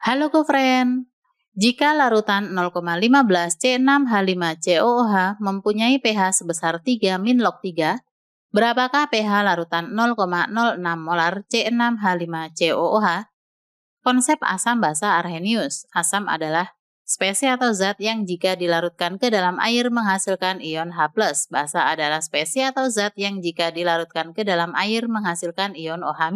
Halo GoFriend, Jika larutan 0,15 C6H5COOH mempunyai pH sebesar 3 min log 3, berapakah pH larutan 0,06 molar C6H5COOH? Konsep asam basa Arrhenius. Asam adalah spesies atau zat yang jika dilarutkan ke dalam air menghasilkan ion H+. Basa adalah spesies atau zat yang jika dilarutkan ke dalam air menghasilkan ion OH-.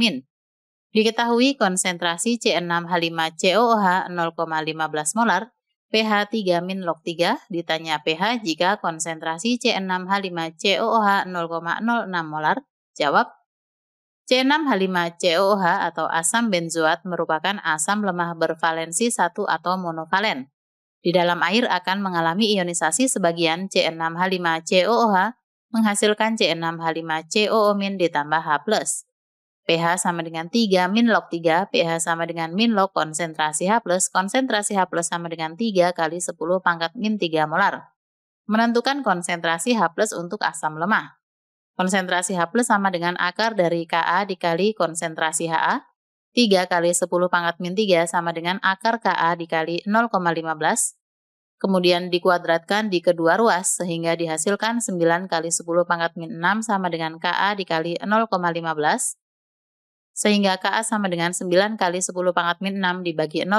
Diketahui konsentrasi C6H5COOH 0,15 molar, pH 3 min log 3 ditanya pH jika konsentrasi C6H5COOH 0,06 molar. Jawab, C6H5COOH atau asam benzoat merupakan asam lemah bervalensi 1 atau monovalen. Di dalam air akan mengalami ionisasi sebagian C6H5COOH menghasilkan C6H5COO- ditambah H+ pH sama dengan 3 min log 3, pH sama dengan min log konsentrasi H+, konsentrasi H+, sama dengan 3 kali 10 pangkat min 3 molar. Menentukan konsentrasi H+, untuk asam lemah. Konsentrasi H+, sama dengan akar dari Ka dikali konsentrasi HA. 3 kali 10 pangkat min 3 sama dengan akar Ka dikali 0,15. Kemudian dikuadratkan di kedua ruas sehingga dihasilkan 9 kali 10 pangkat min 6 sama dengan Ka dikali 0,15 sehingga KA sama dengan 9 kali 10 pangkat min 6 dibagi 0,15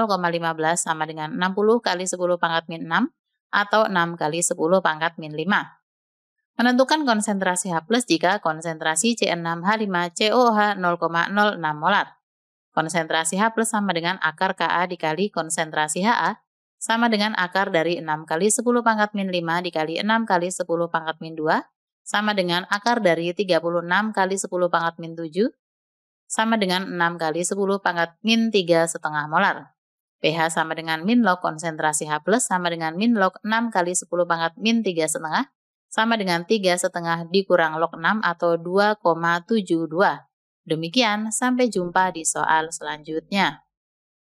sama dengan 60 kali 10 pangkat min 6 atau 6 kali 10 pangkat min 5. Menentukan konsentrasi H+, jika konsentrasi C6H5COH 0,06 molar. Konsentrasi H sama dengan akar KA dikali konsentrasi HA sama dengan akar dari 6 kali 10 pangkat min 5 dikali 6 kali 10 pangkat min 2 sama dengan akar dari 36 kali 10 pangkat min 7 sama dengan 6 kali 10 pangkat min 3 setengah molar. pH sama dengan min log konsentrasi H plus sama dengan min log 6 kali 10 pangkat min 3 setengah sama dengan 3 setengah dikurang log 6 atau 2,72. Demikian, sampai jumpa di soal selanjutnya.